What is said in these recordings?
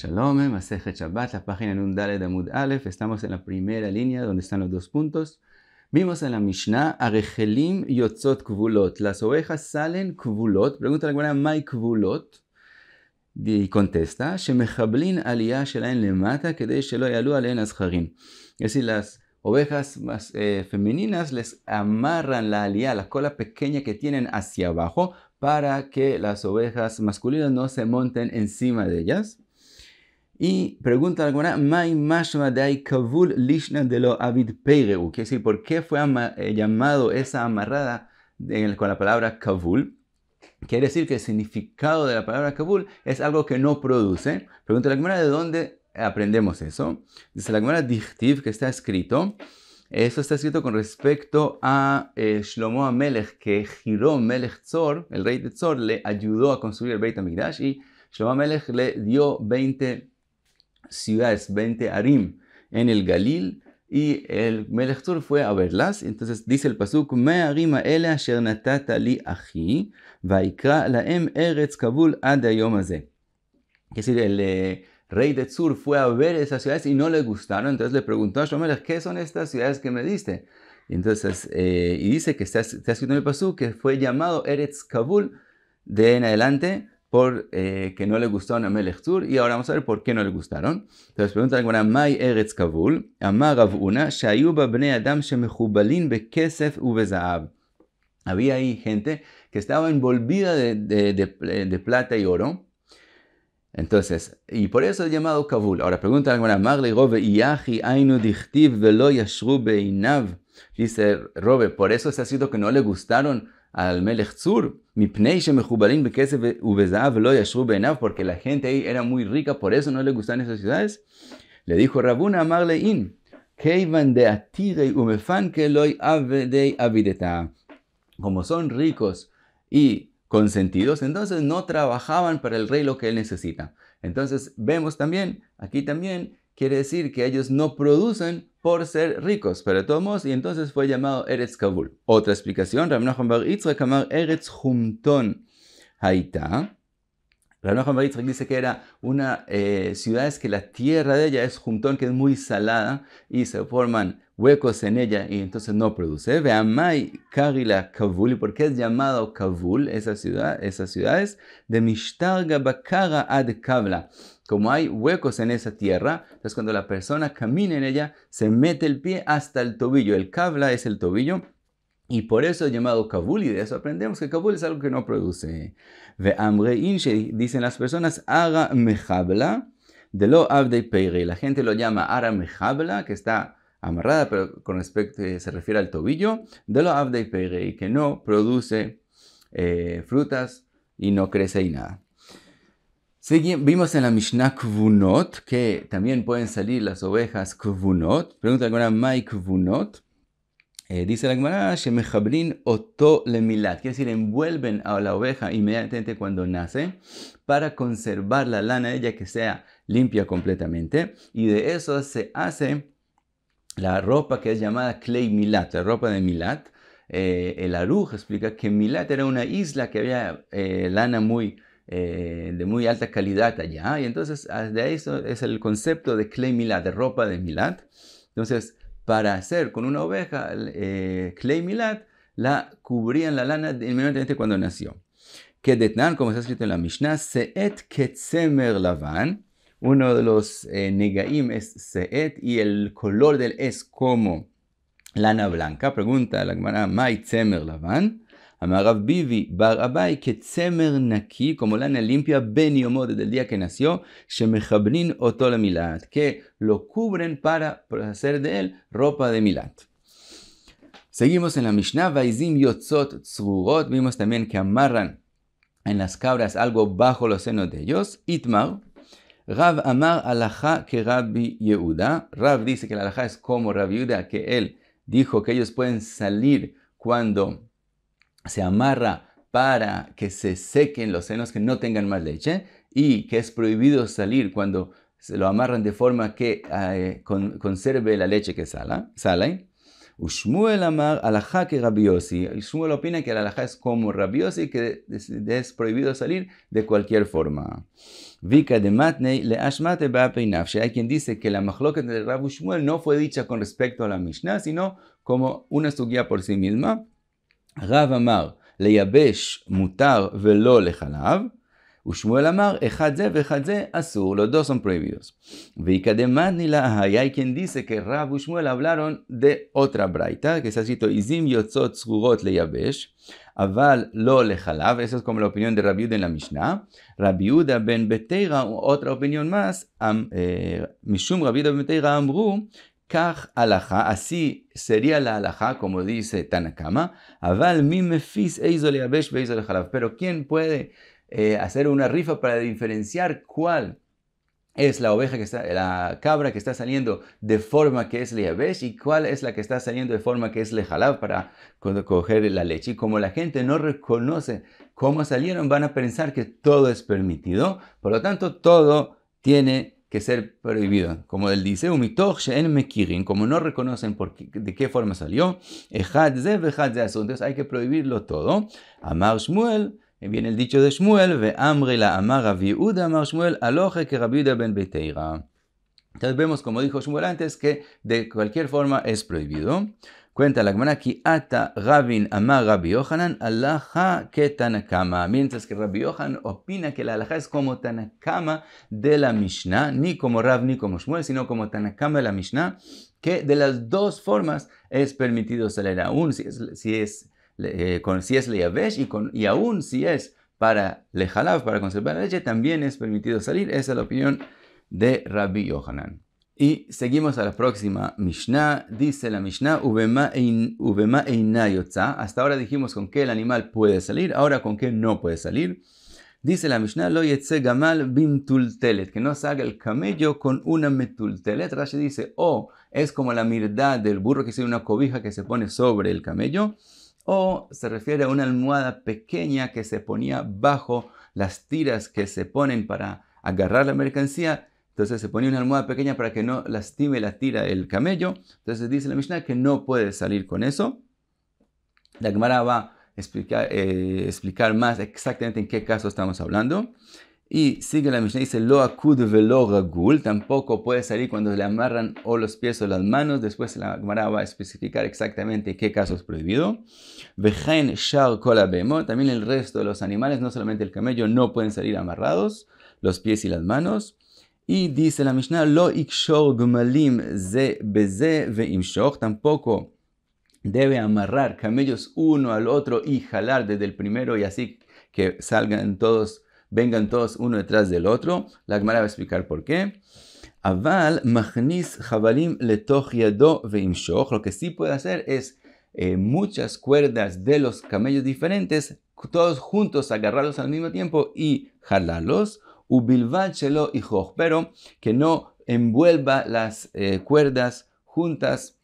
Shalom, eh, Masejet la página de Amud Aleph. Estamos en la primera línea donde están los dos puntos. Vimos en la Mishnah, Arechelim Yotzot Kvulot. Las ovejas salen Kvulot. Pregunta la Gemara, ¿Mai Kvulot? Y contesta, Shemechablin Aliyah Shelain Lemata, de Shelo Yalu Alen Azharim. Es decir, las ovejas más, eh, femeninas les amarran la aliyah, la cola pequeña que tienen hacia abajo, para que las ovejas masculinas no se monten encima de ellas. Y pregunta alguna, la Mashma Lishna de lo decir, ¿por qué fue eh, llamado esa amarrada con la palabra Kabul? Quiere decir que el significado de la palabra Kabul es algo que no produce. Pregunta la Gemara de dónde aprendemos eso. Dice la Gemara Dichtiv, que está escrito. Eso está escrito con respecto a eh, Shlomo Amelech, que giró Melech Tzor, el rey de Tzor, le ayudó a construir el Beit HaMikdash y Shlomo Amelech le dio 20 ciudades, 20 Arim, en el Galil, y el Melech fue a verlas. Entonces dice el pasuk, me ela asher natata li achi, vaikra laem eretz kabul ad ayomaze. Es decir, el eh, rey de Tzur fue a ver esas ciudades y no le gustaron. Entonces le preguntó a Shomelech, ¿qué son estas ciudades que me diste? Y entonces, eh, y dice que está, está escrito el pasuk que fue llamado Eretz Kabul de en adelante por eh, que no le gustaron a Melech Tzur, y ahora vamos a ver por qué no le gustaron. Entonces pregunta la Gemara, Mai Eretz Kabul, Amar Una, Shayuba Bnei Adam Shemehubalin Bekesef Ubezaab. Había ahí gente que estaba envolvida de, de, de, de, plata y oro. Entonces, y por eso es llamado Kabul. Ahora pregunta la Gemara, Marle Rove Iyachi Ainu Dichtiv Velo Yashru Beinav. Dice rove por eso se ha sido que no le gustaron al Melech Tzur, porque la gente ahí era muy rica, por eso no le gustan esas ciudades. Le dijo Rabuna de Marlein, como son ricos y consentidos, entonces no trabajaban para el rey lo que él necesita. Entonces vemos también, aquí también quiere decir que ellos no producen por ser ricos, pero todos, y entonces fue llamado Eretz Kabul. Otra explicación, Ramnacham Bar Yitzchak amar Eretz Humton Haitá. Bar dice que era una eh, ciudad es que la tierra de ella es juntón, que es muy salada, y se forman huecos en ella y entonces no produce. Ve Amai Karila Kabul, porque es llamado Kabul, esa ciudad, esas ciudades, de Mishtarga Bakara ad kavla, Como hay huecos en esa tierra, entonces cuando la persona camina en ella, se mete el pie hasta el tobillo. El kavla es el tobillo. Y por eso es llamado Kabul, y de eso aprendemos que Kabul es algo que no produce. Ve Amre Inche, dicen las personas, Ara Mejabla, de lo Abdei Peire. La gente lo llama Ara Mejabla, que está amarrada, pero con respecto eh, se refiere al tobillo, de lo abde y que no produce eh, frutas y no crece y nada. Seguimos, vimos en la Mishnah Kvunot que también pueden salir las ovejas Kvunot. Pregunta Gemara ¿Mai Kvunot? Eh, dice la Gemara, Shemechabrin oto quiere decir, envuelven a la oveja inmediatamente cuando nace para conservar la lana de ella que sea limpia completamente. Y de eso se hace la ropa que es llamada Clay Milat, la ropa de Milat. Eh, el Aruj explica que Milat era una isla que había eh, lana muy, eh, de muy alta calidad allá, y entonces ah, de ahí es el concepto de Clay Milat, de ropa de Milat. Entonces, para hacer con una oveja Clay Milat, la cubrían la lana inmediatamente cuando nació. Kedetnan, como está escrito en la Mishnah, et Ketzemer Lavan, uno de los eh, negaim es seet y el color del es como lana blanca. Pregunta la Gemara, ¿Mai tzemer lavan? Amarav bivi Bar Abai que tzemer naki, como lana limpia, ben yomod desde el día que nació, shemechabnin otola milat, que lo cubren para hacer de él ropa de milat. Seguimos en la Mishnah, Vaizim Yotzot tzugot. vimos también que amarran en las cabras algo bajo los senos de ellos, Itmar, Rav Amar que Rabbi Yehuda. Rav dice que el Alajá es como Rabbi Yehuda, que él dijo que ellos pueden salir cuando se amarra para que se sequen los senos, que no tengan más leche, y que es prohibido salir cuando se lo amarran de forma que eh, conserve la leche que sala, sale. Ushmuel Amar alajá que Rabbi Ushmuel opina que el alajá es como rabiosi, y que es prohibido salir de cualquier forma. Vika de Matnei le ashmate ba'apeinafshe. Hay quien dice que la machloket de rabu Ushmuel no fue dicha con respecto a la Mishnah, sino como una sugía por sí misma. Rav Amar le yabesh mutar velo le halav. Ushmuel Amar, ve Echadze, Asur, los dos son prohibidos. Veikademan ni la hay quien dice que Rab Ushmuel hablaron de otra braita, que se ha escrito Izim Yotzot le yabesh, Aval Lo Lechalav, esa es como la opinión de Rabiud en la Mishnah. Rabiuda Ben Beteira, otra opinión más, Mishum Rabiuda Ben Beteira Amru, Kach Alaha, así sería la Alaha, como dice Tanakama, Aval Mimefis Eizol Leyabesh, Beizol Lechalav, pero ¿quién puede? Eh, hacer una rifa para diferenciar cuál es la oveja que está, la cabra que está saliendo de forma que es leyabesh y cuál es la que está saliendo de forma que es lejalab para coger la leche. Y como la gente no reconoce cómo salieron, van a pensar que todo es permitido, por lo tanto todo tiene que ser prohibido. Como él dice, en como no reconocen de qué forma salió, entonces hay que prohibirlo todo. Amar Shmuel viene el dicho de Shmuel, amre la amar Rabbi amar Shmuel, aloje que rabida ben Beteira. Entonces vemos, como dijo Shmuel antes, que de cualquier forma es prohibido. Cuenta la Gemara, ata Rabin amar Rabbi Yohanan, alaja que Tanakama. Mientras que Rabbi Yohanan opina que la alaja es como Tanakama de la Mishnah, ni como Rab ni como Shmuel, sino como Tanakama de la Mishnah, que de las dos formas es permitido salir aún si si es eh, con, si es leyavesh y, y aún si es para lejalav, para conservar la leche, también es permitido salir. Esa es la opinión de Rabbi Yohanan. Y seguimos a la próxima Mishnah. Dice la Mishnah, Ubema Einayotza. Hasta ahora dijimos con qué el animal puede salir, ahora con qué no puede salir. Dice la Mishnah, Lo gamal que no salga el camello con una metultelet. Rashi dice, o oh, es como la mirdad del burro que es una cobija que se pone sobre el camello o se refiere a una almohada pequeña que se ponía bajo las tiras que se ponen para agarrar la mercancía. Entonces se ponía una almohada pequeña para que no lastime la tira el camello. Entonces dice la Mishnah que no puede salir con eso. La Gemara va a explicar, eh, explicar más exactamente en qué caso estamos hablando. Y sigue la Mishnah, dice, lo ve velo ragul, tampoco puede salir cuando le amarran o los pies o las manos. Después la Gemara va a especificar exactamente qué caso es prohibido. Vejen shar kolabemo, también el resto de los animales, no solamente el camello, no pueden salir amarrados, los pies y las manos. Y dice la Mishnah, lo ikshor gmalim ze beze veimshor, tampoco debe amarrar camellos uno al otro y jalar desde el primero y así que salgan todos vengan todos uno detrás del otro. La Gemara va a explicar por qué. Aval machnis javalim letoch yado veimshoch. Lo que sí puede hacer es eh, muchas cuerdas de los camellos diferentes, todos juntos agarrarlos al mismo tiempo y jalarlos. Ubilvad shelo y pero que no envuelva las eh, cuerdas juntas.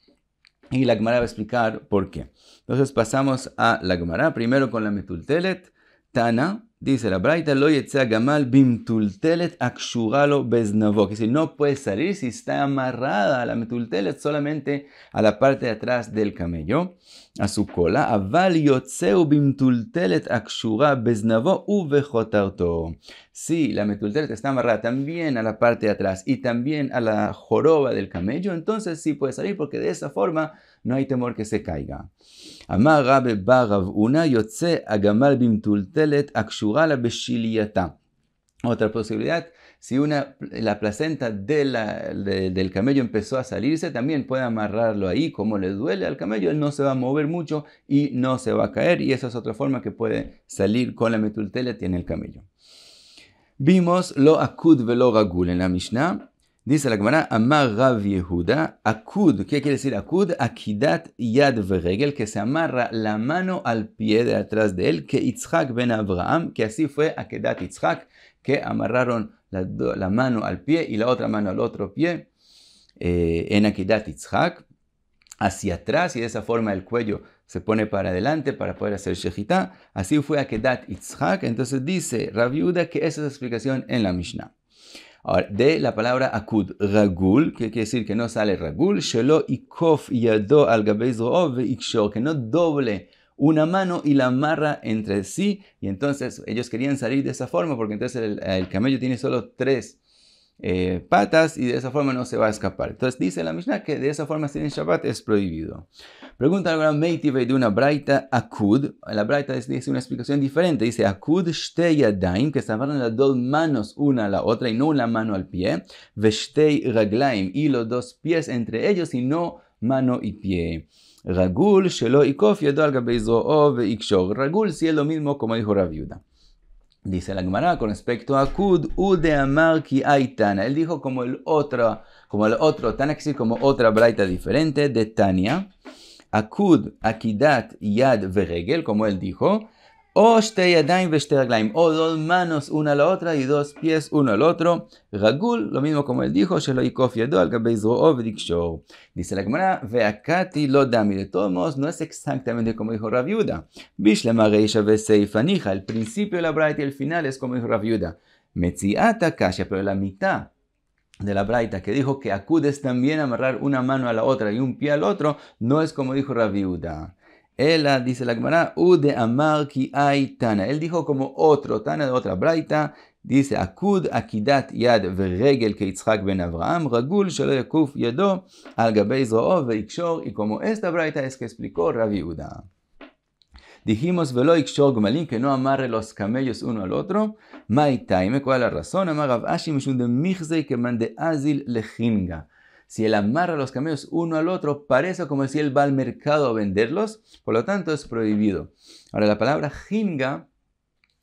Y la Gemara va a explicar por qué. Entonces pasamos a la Gemara, primero con la Metultelet, Tana, Dice la Braita, lo gamal bimtultelet akshuralo beznavo. Que si no puede salir si está amarrada a la metultelet solamente a la parte de atrás del camello, a su cola. Aval yotzeu bimtultelet akshura beznavo uvejotarto si la metulteret está amarrada también a la parte de atrás y también a la joroba del camello, entonces sí puede salir porque de esa forma no hay temor que se caiga. Amar Agamal Otra posibilidad, si una, la placenta de del camello empezó a salirse, también puede amarrarlo ahí, como le duele al camello, él no se va a mover mucho y no se va a caer, y esa es otra forma que puede salir con la metultelet tiene el camello. Vimos lo akud velogagul ragul en la Mishnah. Dice la Gemara, Amar Rav akud, ¿qué quiere decir akud? Akidat yad veregel, que se amarra la mano al pie de atrás de él, que Itzhak ben Abraham, que así fue akidat Itzhak, que amarraron la, mano al pie y la otra mano al otro pie eh, en akidat Itzhak, hacia atrás, y de esa forma el cuello se pone para adelante para poder hacer Shejitá. Así fue a Kedat Itzhak. Entonces dice Rabiuda que esa es la explicación en la Mishnah. Ahora, de la palabra akud, ragul, que quiere decir que no sale ragul, shelo ikof yado al que no doble una mano y la amarra entre sí. Y entonces ellos querían salir de esa forma porque entonces el, el camello tiene solo tres eh, patas y de esa forma no se va a escapar. Entonces dice la Mishnah que de esa forma si en Shabbat es prohibido. Pregunta gran Meitibe de una braita akud. La braita dice una explicación diferente. Dice akud shtei adaim que se abran las dos manos una a la otra y no una mano al pie. Veshtei raglaim, y los dos pies entre ellos y no mano y pie. Ragul shelo Ove, al Ragul si es lo mismo como dijo Raviuda. Dice la Gemara con respecto a Kud Ude Amar Ki Aitana. Él dijo como el otro, como el otro, tan como otra braita diferente de Tania. Akud Akidat Yad Veregel, como él dijo. O o oh, dos manos una a la otra y dos pies uno al otro. Ragul, lo mismo como él dijo, dice la Gemara, veakati lo dami. De todos modos, no es exactamente como dijo Raviuda. El principio de la braita y el final es como dijo Raviuda. Metziata kasha, pero la mitad de la Braita que dijo que acudes también a amarrar una mano a la otra y un pie al otro, no es como dijo Raviuda. Ella, dice la Gemara, u amar ki hay tana. Él dijo como otro, tana de otra braita, dice, akud akidat yad verregel que ben Abraham, ragul shelo yakuf yado al gabei zroo veikshor, y como esta braita es que explicó Ravi Uda. Dijimos, velo ikshor gmalin, que no amarre los camellos uno al otro. Maitaime, ¿cuál cual la razón? Amar Rav Ashi, mishun de que mande azil lehinga. Si él amarra los camellos uno al otro, parece como si él va al mercado a venderlos, por lo tanto es prohibido. Ahora, la palabra jinga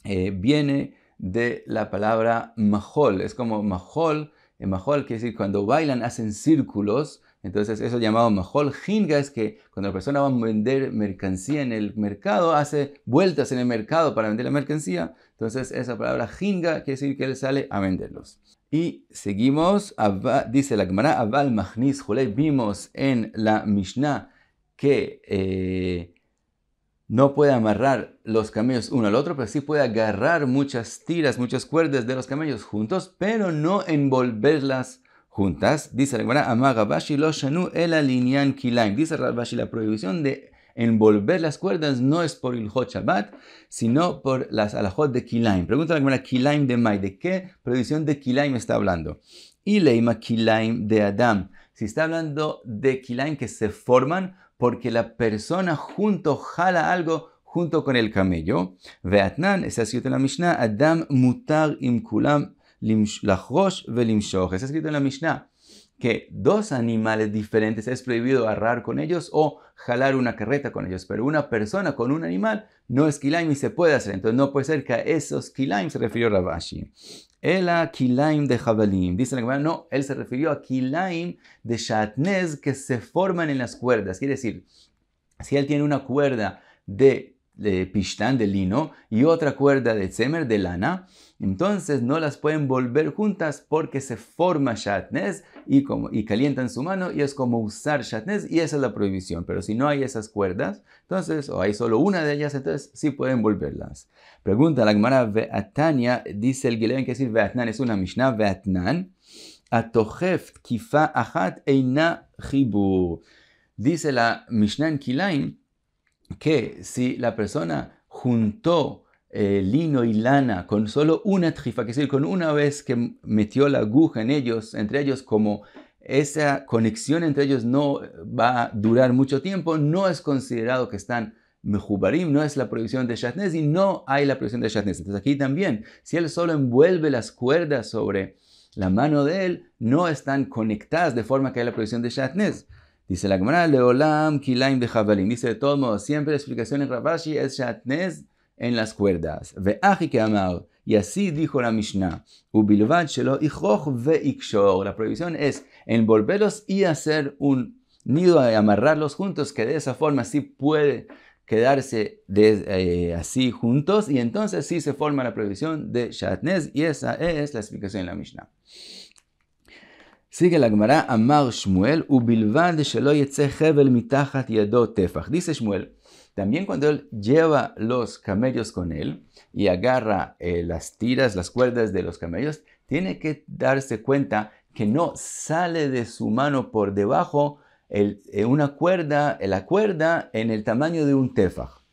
eh, viene de la palabra majol, es como majol, eh, majol quiere decir cuando bailan hacen círculos, entonces eso llamado majol, jinga es que cuando la persona va a vender mercancía en el mercado, hace vueltas en el mercado para vender la mercancía, entonces esa palabra jinga quiere decir que él sale a venderlos. Y seguimos, dice la Gemara, Abal Machnis Julei. vimos en la Mishnah que eh, no puede amarrar los camellos uno al otro, pero sí puede agarrar muchas tiras, muchas cuerdas de los camellos juntos, pero no envolverlas juntas. Dice la Gemara, Amagabashi lo shanu el alini'an kilaim. Dice Rabashi, la prohibición de envolver las cuerdas no es por el Shabbat, sino por las alajot de Kilaim. Pregunta la primera, Kilaim de may, ¿de qué prohibición de Kilaim está hablando? Y Leima Kilaim de Adam. Si está hablando de Kilaim que se forman porque la persona junto jala algo junto con el camello. Veatnan, está escrito en la Mishnah, Adam mutar im kulam velim velimshoch. Está escrito en la Mishnah que dos animales diferentes es prohibido agarrar con ellos o jalar una carreta con ellos, pero una persona con un animal no es kilaim y se puede hacer. Entonces no puede ser que a esos kilaim se refirió rabashi. El a kilaim de jabalim. Dice la Gemara, no, él se refirió a kilaim de shatnez que se forman en las cuerdas. Quiere decir, si él tiene una cuerda de de pishtán de lino y otra cuerda de tzemer de lana, entonces no las pueden volver juntas porque se forma shatnez y, como, y calientan su mano y es como usar shatnez y esa es la prohibición. Pero si no hay esas cuerdas, entonces, o hay solo una de ellas, entonces sí pueden volverlas. Pregunta la Gemara Ve'atania, dice el Gileón que decir Ve'atnan es una Mishnah Ve'atnan, Atochef kifa ahat eina hibu. Dice la Mishnah que si la persona juntó eh, lino y lana con solo una trifa, que es decir, con una vez que metió la aguja en ellos, entre ellos, como esa conexión entre ellos no va a durar mucho tiempo, no es considerado que están mejubarim, no es la prohibición de Shatnez y no hay la prohibición de Shatnez. Entonces aquí también, si él solo envuelve las cuerdas sobre la mano de él, no están conectadas de forma que hay la prohibición de Shatnez. Dice la Gemara, Leolam Kilaim de Jabalim. Dice de todos siempre la explicación en Rabashi es Shatnez en las cuerdas. Ve'aji que amar. Y así dijo la Mishnah. Ubilvad shelo ve'ikshor. La prohibición es envolverlos y hacer un nido de amarrarlos juntos, que de esa forma sí puede quedarse de, eh, así juntos y entonces sí se forma la prohibición de Shatnez y esa es la explicación en la Mishnah. Sigue la Gemara Amar Shmuel, Ubilvad mitachat yado tefach. Dice Shmuel, también cuando él lleva los camellos con él y agarra eh, las tiras, las cuerdas de los camellos, tiene que darse cuenta que no sale de su mano por debajo el, eh, una cuerda, eh, la cuerda en el tamaño de un tefaj.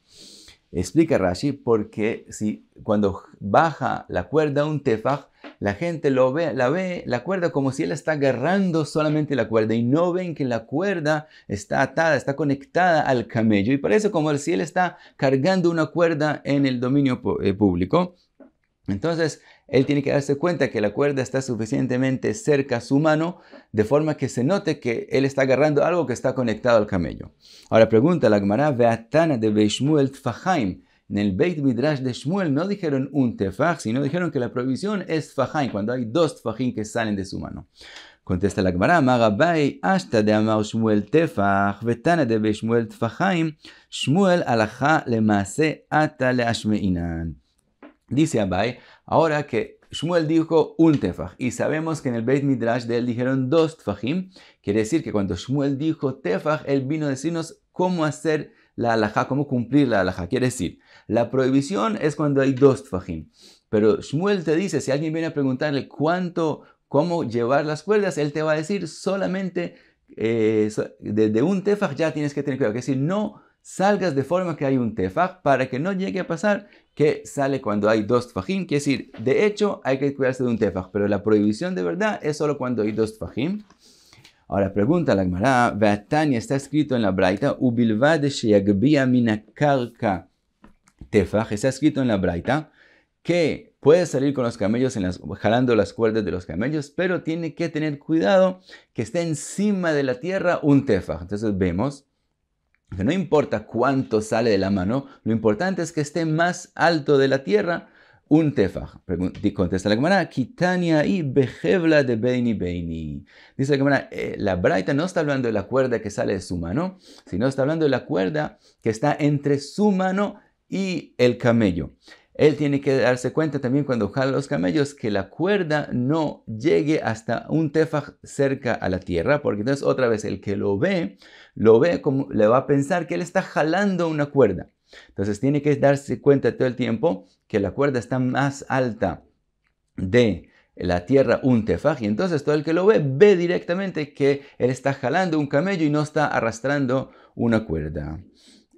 Explica Rashi porque si cuando baja la cuerda un tefaj, la gente lo ve, la ve, la cuerda como si él está agarrando solamente la cuerda y no ven que la cuerda está atada, está conectada al camello. Y parece como si él está cargando una cuerda en el dominio eh, público. Entonces, él tiene que darse cuenta que la cuerda está suficientemente cerca a su mano, de forma que se note que él está agarrando algo que está conectado al camello. Ahora pregunta la Gemara, Beatana de Beishmuel Tfahaim en el Beit Midrash de Shmuel no dijeron un tefaj, sino dijeron que la prohibición es fajain, cuando hay dos tefajín que salen de su mano. Contesta la Gemara, hasta de Amar Shmuel tefaj, de Be Shmuel Shmuel le ata le Dice Abai, ahora que Shmuel dijo un tefaj y sabemos que en el Beit Midrash de él dijeron dos tefajim, quiere decir que cuando Shmuel dijo tefaj, él vino a decirnos cómo hacer la halajá, cómo cumplir la halajá, Quiere decir, la prohibición es cuando hay dos tfajim. Pero Shmuel te dice, si alguien viene a preguntarle cuánto, cómo llevar las cuerdas, él te va a decir solamente eh, de, un tefaj ya tienes que tener cuidado. Es decir, no salgas de forma que hay un tefaj para que no llegue a pasar que sale cuando hay dos tfajim. Quiere decir, de hecho hay que cuidarse de un tefaj, pero la prohibición de verdad es solo cuando hay dos tfajim. Ahora pregunta la Gemara, Tania está escrito en la Braita, Ubilvad sheyagbia minakarka Tefaj, está escrito en la Braita que puede salir con los camellos, en las, jalando las cuerdas de los camellos, pero tiene que tener cuidado que esté encima de la tierra un Tefaj. Entonces vemos que no importa cuánto sale de la mano, lo importante es que esté más alto de la tierra un tefaj. Contesta la cámara, Kitania y Bejebla de Beini Beini. Dice la cámara, eh, la Braita no está hablando de la cuerda que sale de su mano, sino está hablando de la cuerda que está entre su mano y el camello. Él tiene que darse cuenta también cuando jala los camellos que la cuerda no llegue hasta un tefaj cerca a la tierra, porque entonces otra vez el que lo ve, lo ve como le va a pensar que él está jalando una cuerda. Entonces tiene que darse cuenta todo el tiempo que la cuerda está más alta de la tierra un tefaj y entonces todo el que lo ve ve directamente que él está jalando un camello y no está arrastrando una cuerda.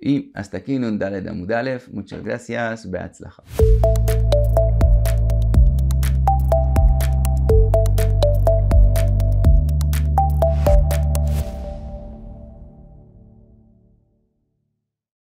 עם הסתכין דלת עמוד א', מוצ'ר גרסיאס, בהצלחה.